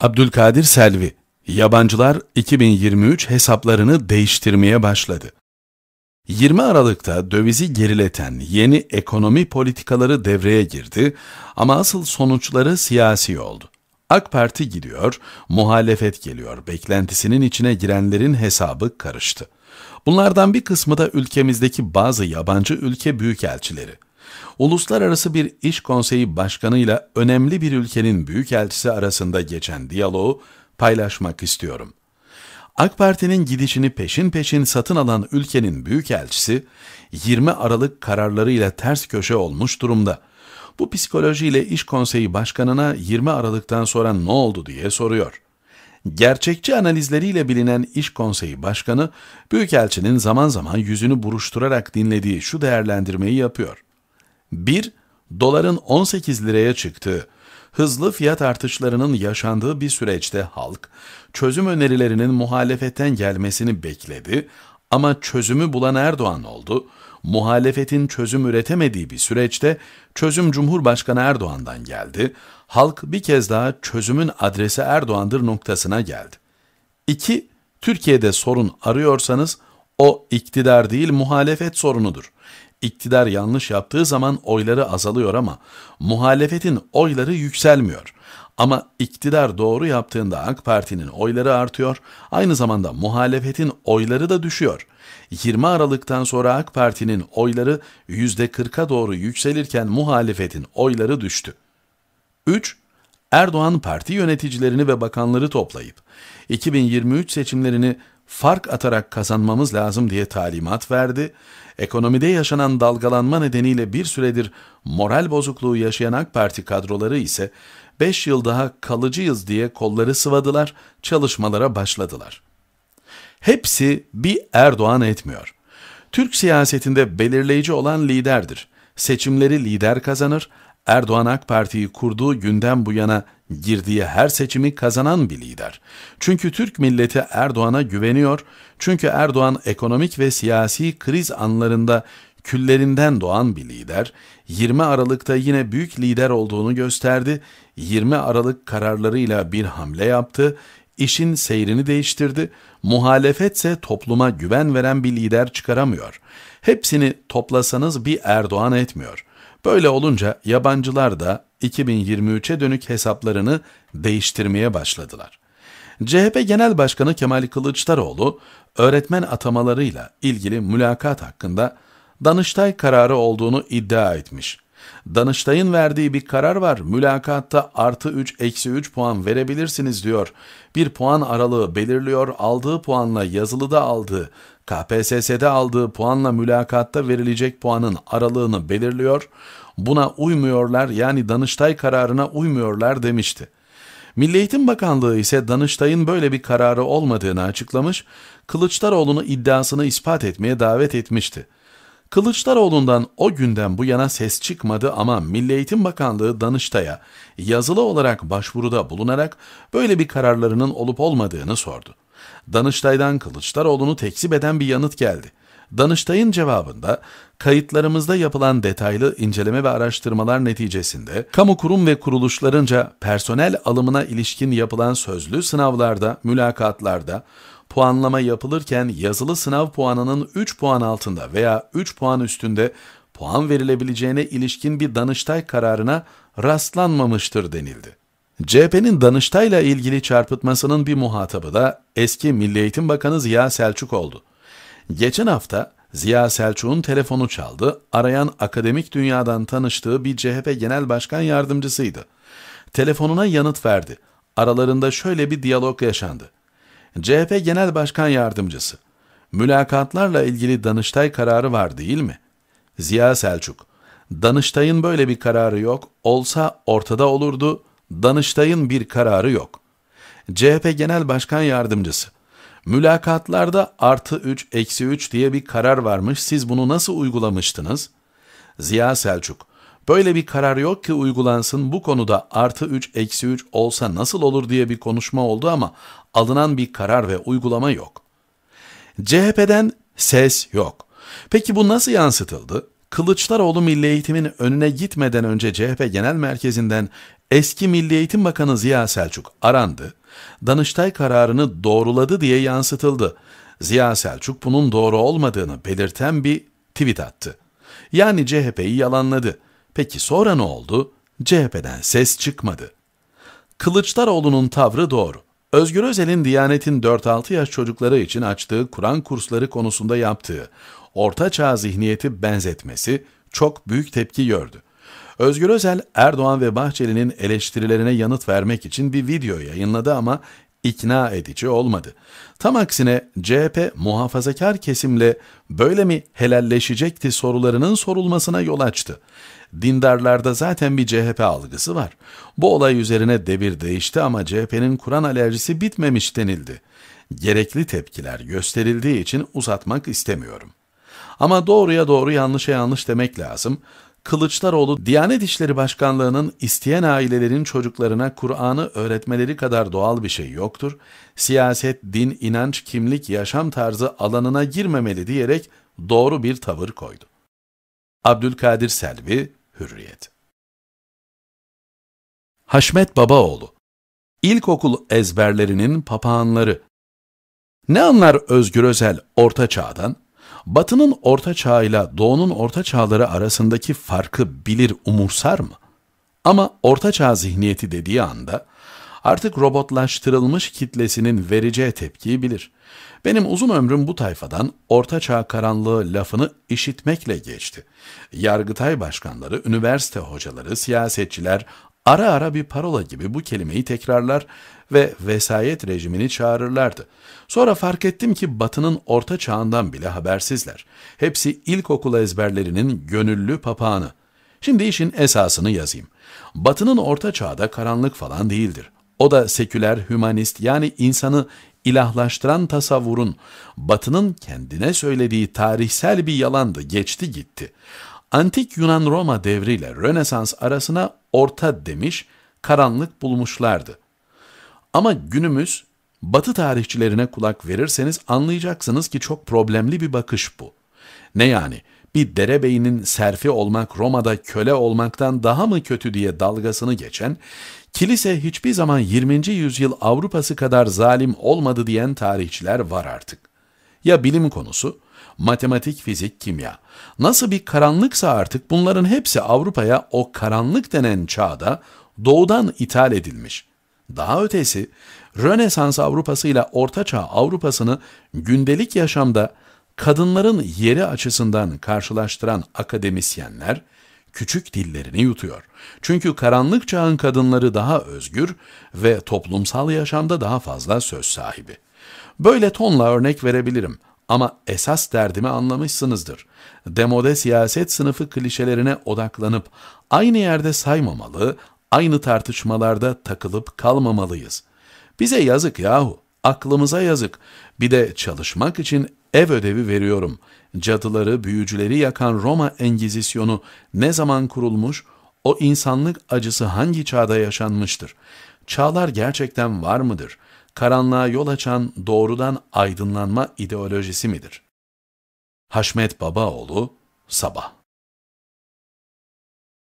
Abdülkadir Selvi, yabancılar 2023 hesaplarını değiştirmeye başladı. 20 Aralık'ta dövizi gerileten yeni ekonomi politikaları devreye girdi ama asıl sonuçları siyasi oldu. AK Parti gidiyor, muhalefet geliyor. Beklentisinin içine girenlerin hesabı karıştı. Bunlardan bir kısmı da ülkemizdeki bazı yabancı ülke büyükelçileri. Uluslararası bir iş konseyi başkanıyla önemli bir ülkenin büyükelçisi arasında geçen diyaloğu paylaşmak istiyorum. AK Parti'nin gidişini peşin peşin satın alan ülkenin büyükelçisi 20 Aralık kararlarıyla ters köşe olmuş durumda. Bu psikolojiyle iş konseyi başkanına 20 Aralık'tan sonra ne oldu diye soruyor. Gerçekçi analizleriyle bilinen iş Konseyi Başkanı, Büyükelçinin zaman zaman yüzünü buruşturarak dinlediği şu değerlendirmeyi yapıyor. 1. Doların 18 liraya çıktığı, hızlı fiyat artışlarının yaşandığı bir süreçte halk, çözüm önerilerinin muhalefetten gelmesini bekledi ama çözümü bulan Erdoğan oldu. Muhalefetin çözüm üretemediği bir süreçte çözüm Cumhurbaşkanı Erdoğan'dan geldi. Halk bir kez daha çözümün adresi Erdoğan'dır noktasına geldi. 2. Türkiye'de sorun arıyorsanız o iktidar değil muhalefet sorunudur. İktidar yanlış yaptığı zaman oyları azalıyor ama muhalefetin oyları yükselmiyor. Ama iktidar doğru yaptığında AK Parti'nin oyları artıyor, aynı zamanda muhalefetin oyları da düşüyor. 20 Aralık'tan sonra AK Parti'nin oyları %40'a doğru yükselirken muhalefetin oyları düştü. 3. Erdoğan parti yöneticilerini ve bakanları toplayıp 2023 seçimlerini fark atarak kazanmamız lazım diye talimat verdi Ekonomide yaşanan dalgalanma nedeniyle bir süredir moral bozukluğu yaşayan AK Parti kadroları ise 5 yıl daha kalıcıyız diye kolları sıvadılar, çalışmalara başladılar. Hepsi bir Erdoğan etmiyor. Türk siyasetinde belirleyici olan liderdir. Seçimleri lider kazanır Erdoğan AK Parti'yi kurduğu günden bu yana girdiği her seçimi kazanan bir lider. Çünkü Türk milleti Erdoğan'a güveniyor. Çünkü Erdoğan ekonomik ve siyasi kriz anlarında küllerinden doğan bir lider. 20 Aralık'ta yine büyük lider olduğunu gösterdi. 20 Aralık kararlarıyla bir hamle yaptı işin seyrini değiştirdi, muhalefetse topluma güven veren bir lider çıkaramıyor. Hepsini toplasanız bir Erdoğan etmiyor. Böyle olunca yabancılar da 2023'e dönük hesaplarını değiştirmeye başladılar. CHP Genel Başkanı Kemal Kılıçdaroğlu, öğretmen atamalarıyla ilgili mülakat hakkında Danıştay kararı olduğunu iddia etmiş. Danıştay'ın verdiği bir karar var. Mülakatta artı 3 eksi 3 puan verebilirsiniz diyor. Bir puan aralığı belirliyor. Aldığı puanla yazılı da aldığı, KPSS'de aldığı puanla mülakatta verilecek puanın aralığını belirliyor. Buna uymuyorlar yani Danıştay kararına uymuyorlar demişti. Milli Eğitim Bakanlığı ise Danıştay'ın böyle bir kararı olmadığını açıklamış, Kılıçdaroğlu'nu iddiasını ispat etmeye davet etmişti. Kılıçdaroğlu'ndan o günden bu yana ses çıkmadı ama Milli Eğitim Bakanlığı Danıştay'a yazılı olarak başvuruda bulunarak böyle bir kararlarının olup olmadığını sordu. Danıştay'dan Kılıçdaroğlu'nu tekzip eden bir yanıt geldi. Danıştay'ın cevabında kayıtlarımızda yapılan detaylı inceleme ve araştırmalar neticesinde kamu kurum ve kuruluşlarınca personel alımına ilişkin yapılan sözlü sınavlarda, mülakatlarda, puanlama yapılırken yazılı sınav puanının 3 puan altında veya 3 puan üstünde puan verilebileceğine ilişkin bir Danıştay kararına rastlanmamıştır denildi. CHP'nin Danıştay'la ilgili çarpıtmasının bir muhatabı da eski Milli Eğitim Bakanı Ziya Selçuk oldu. Geçen hafta Ziya Selçuk'un telefonu çaldı, arayan akademik dünyadan tanıştığı bir CHP Genel Başkan Yardımcısıydı. Telefonuna yanıt verdi. Aralarında şöyle bir diyalog yaşandı. CHP Genel Başkan Yardımcısı. Mülakatlarla ilgili Danıştay kararı var değil mi? Ziya Selçuk. Danıştay'ın böyle bir kararı yok. Olsa ortada olurdu. Danıştay'ın bir kararı yok. CHP Genel Başkan Yardımcısı. Mülakatlarda artı 3, eksi 3 diye bir karar varmış. Siz bunu nasıl uygulamıştınız? Ziya Selçuk. Böyle bir karar yok ki uygulansın bu konuda artı 3 eksi 3 olsa nasıl olur diye bir konuşma oldu ama alınan bir karar ve uygulama yok. CHP'den ses yok. Peki bu nasıl yansıtıldı? Kılıçdaroğlu Milli Eğitim'in önüne gitmeden önce CHP Genel Merkezi'nden eski Milli Eğitim Bakanı Ziya Selçuk arandı. Danıştay kararını doğruladı diye yansıtıldı. Ziya Selçuk bunun doğru olmadığını belirten bir tweet attı. Yani CHP'yi yalanladı. Peki sonra ne oldu? CHP'den ses çıkmadı. Kılıçdaroğlu'nun tavrı doğru. Özgür Özel'in Diyanet'in 4-6 yaş çocukları için açtığı Kur'an kursları konusunda yaptığı ortaçağ zihniyeti benzetmesi çok büyük tepki gördü. Özgür Özel, Erdoğan ve Bahçeli'nin eleştirilerine yanıt vermek için bir video yayınladı ama ikna edici olmadı. Tam aksine CHP muhafazakar kesimle böyle mi helalleşecekti sorularının sorulmasına yol açtı. Dindarlarda zaten bir CHP algısı var. Bu olay üzerine devir değişti ama CHP'nin Kur'an alerjisi bitmemiş denildi. Gerekli tepkiler gösterildiği için uzatmak istemiyorum. Ama doğruya doğru yanlışa yanlış demek lazım. Kılıçdaroğlu, Diyanet İşleri Başkanlığı'nın isteyen ailelerin çocuklarına Kur'an'ı öğretmeleri kadar doğal bir şey yoktur, siyaset, din, inanç, kimlik, yaşam tarzı alanına girmemeli diyerek doğru bir tavır koydu. Abdülkadir Selvi, Hürriyet Haşmet Babaoğlu İlkokul ezberlerinin papağanları Ne anlar Özgür Özel Orta Çağ'dan? Batı'nın orta çağıyla Doğu'nun orta çağları arasındaki farkı bilir umursar mı? Ama orta çağ zihniyeti dediği anda artık robotlaştırılmış kitlesinin vereceği tepkiyi bilir. Benim uzun ömrüm bu tayfadan orta çağ karanlığı lafını işitmekle geçti. Yargıtay başkanları, üniversite hocaları, siyasetçiler, Ara ara bir parola gibi bu kelimeyi tekrarlar ve vesayet rejimini çağırırlardı. Sonra fark ettim ki batının orta çağından bile habersizler. Hepsi ilkokul ezberlerinin gönüllü papağanı. Şimdi işin esasını yazayım. Batının orta çağda karanlık falan değildir. O da seküler, hümanist yani insanı ilahlaştıran tasavvurun batının kendine söylediği tarihsel bir yalandı geçti gitti. Antik Yunan Roma devriyle Rönesans arasına orta demiş, karanlık bulmuşlardı. Ama günümüz Batı tarihçilerine kulak verirseniz anlayacaksınız ki çok problemli bir bakış bu. Ne yani? Bir derebeyinin serfi olmak Roma'da köle olmaktan daha mı kötü diye dalgasını geçen, kilise hiçbir zaman 20. yüzyıl Avrupası kadar zalim olmadı diyen tarihçiler var artık. Ya bilim konusu, matematik, fizik, kimya. Nasıl bir karanlıksa artık bunların hepsi Avrupa'ya o karanlık denen çağda doğudan ithal edilmiş. Daha ötesi, Rönesans Avrupası ile Orta Çağ Avrupasını gündelik yaşamda kadınların yeri açısından karşılaştıran akademisyenler, küçük dillerini yutuyor. Çünkü karanlık çağın kadınları daha özgür ve toplumsal yaşamda daha fazla söz sahibi. Böyle tonla örnek verebilirim. Ama esas derdimi anlamışsınızdır. Demode siyaset sınıfı klişelerine odaklanıp aynı yerde saymamalı, aynı tartışmalarda takılıp kalmamalıyız. Bize yazık yahu, aklımıza yazık. Bir de çalışmak için ev ödevi veriyorum. Cadıları, büyücüleri yakan Roma Engizisyonu ne zaman kurulmuş, o insanlık acısı hangi çağda yaşanmıştır? Çağlar gerçekten var mıdır?'' karanlığa yol açan doğrudan aydınlanma ideolojisi midir? Haşmet Babaoğlu, Sabah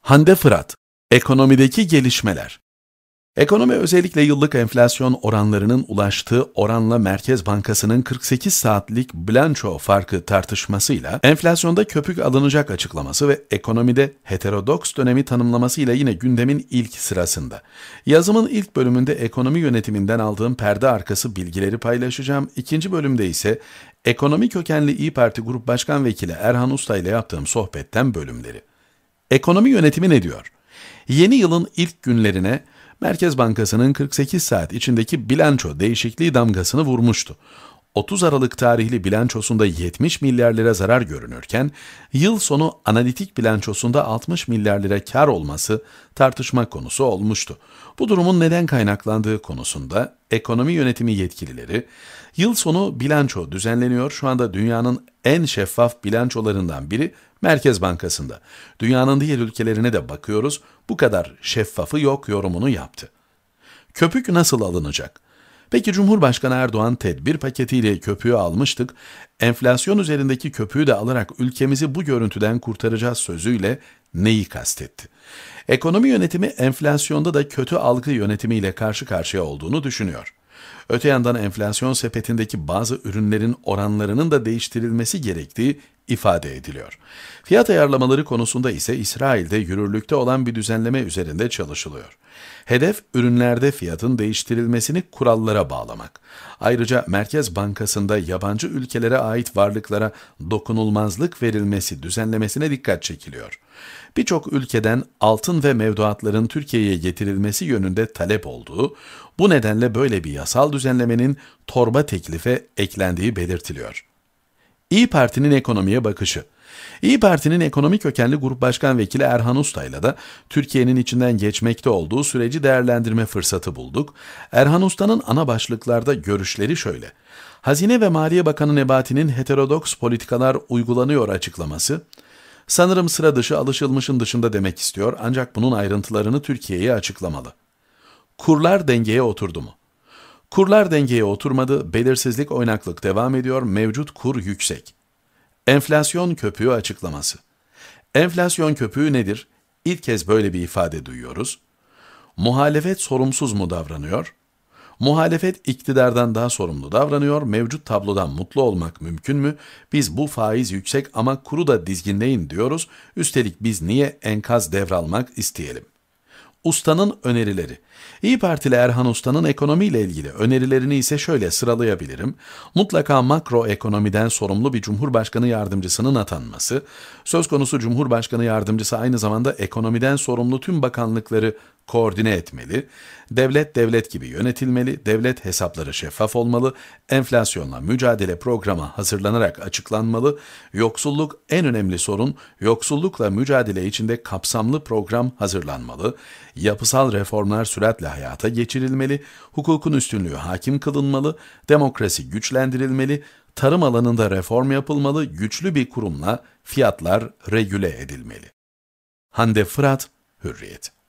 Hande Fırat, Ekonomideki Gelişmeler Ekonomi özellikle yıllık enflasyon oranlarının ulaştığı oranla Merkez Bankası'nın 48 saatlik bilanço farkı tartışmasıyla enflasyonda köpük alınacak açıklaması ve ekonomide heterodoks dönemi tanımlamasıyla yine gündemin ilk sırasında. Yazımın ilk bölümünde ekonomi yönetiminden aldığım perde arkası bilgileri paylaşacağım. İkinci bölümde ise ekonomi kökenli İyi Parti Grup Başkan Vekili Erhan Usta ile yaptığım sohbetten bölümleri. Ekonomi yönetimi ne diyor? Yeni yılın ilk günlerine Merkez Bankası'nın 48 saat içindeki bilanço değişikliği damgasını vurmuştu. 30 Aralık tarihli bilançosunda 70 milyar lira zarar görünürken, yıl sonu analitik bilançosunda 60 milyar lira kar olması tartışma konusu olmuştu. Bu durumun neden kaynaklandığı konusunda ekonomi yönetimi yetkilileri, yıl sonu bilanço düzenleniyor, şu anda dünyanın en şeffaf bilançolarından biri Merkez Bankası'nda. Dünyanın diğer ülkelerine de bakıyoruz, bu kadar şeffafı yok yorumunu yaptı. Köpük nasıl alınacak? Peki Cumhurbaşkanı Erdoğan tedbir paketiyle köpüğü almıştık. Enflasyon üzerindeki köpüğü de alarak ülkemizi bu görüntüden kurtaracağız sözüyle neyi kastetti? Ekonomi yönetimi enflasyonda da kötü algı yönetimiyle karşı karşıya olduğunu düşünüyor. Öte yandan enflasyon sepetindeki bazı ürünlerin oranlarının da değiştirilmesi gerektiği ifade ediliyor. Fiyat ayarlamaları konusunda ise İsrail'de yürürlükte olan bir düzenleme üzerinde çalışılıyor. Hedef ürünlerde fiyatın değiştirilmesini kurallara bağlamak. Ayrıca Merkez Bankası'nda yabancı ülkelere ait varlıklara dokunulmazlık verilmesi düzenlemesine dikkat çekiliyor. Birçok ülkeden altın ve mevduatların Türkiye'ye getirilmesi yönünde talep olduğu, bu nedenle böyle bir yasal düzenlemenin torba teklife eklendiği belirtiliyor. İyi Parti'nin ekonomiye bakışı. İyi Parti'nin ekonomi kökenli Grup Başkan Vekili Erhan Usta ile de Türkiye'nin içinden geçmekte olduğu süreci değerlendirme fırsatı bulduk. Erhan Usta'nın ana başlıklarda görüşleri şöyle. Hazine ve Maliye Bakanı Nebati'nin heterodoks politikalar uygulanıyor açıklaması, sanırım sıra dışı alışılmışın dışında demek istiyor ancak bunun ayrıntılarını Türkiye'ye açıklamalı. Kurlar dengeye oturdu mu? Kurlar dengeye oturmadı, belirsizlik oynaklık devam ediyor, mevcut kur yüksek. Enflasyon köpüğü açıklaması. Enflasyon köpüğü nedir? İlk kez böyle bir ifade duyuyoruz. Muhalefet sorumsuz mu davranıyor? Muhalefet iktidardan daha sorumlu davranıyor, mevcut tablodan mutlu olmak mümkün mü? Biz bu faiz yüksek ama kuru da dizginleyin diyoruz, üstelik biz niye enkaz devralmak isteyelim? Ustanın önerileri. İyi Partili Erhan Usta'nın ekonomiyle ilgili önerilerini ise şöyle sıralayabilirim. Mutlaka makro ekonomiden sorumlu bir Cumhurbaşkanı yardımcısının atanması, söz konusu Cumhurbaşkanı yardımcısı aynı zamanda ekonomiden sorumlu tüm bakanlıkları koordine etmeli, devlet devlet gibi yönetilmeli, devlet hesapları şeffaf olmalı, enflasyonla mücadele programı hazırlanarak açıklanmalı, yoksulluk en önemli sorun, yoksullukla mücadele içinde kapsamlı program hazırlanmalı, Yapısal reformlar süratle hayata geçirilmeli, hukukun üstünlüğü hakim kılınmalı, demokrasi güçlendirilmeli, tarım alanında reform yapılmalı, güçlü bir kurumla fiyatlar regüle edilmeli. Hande Fırat, Hürriyet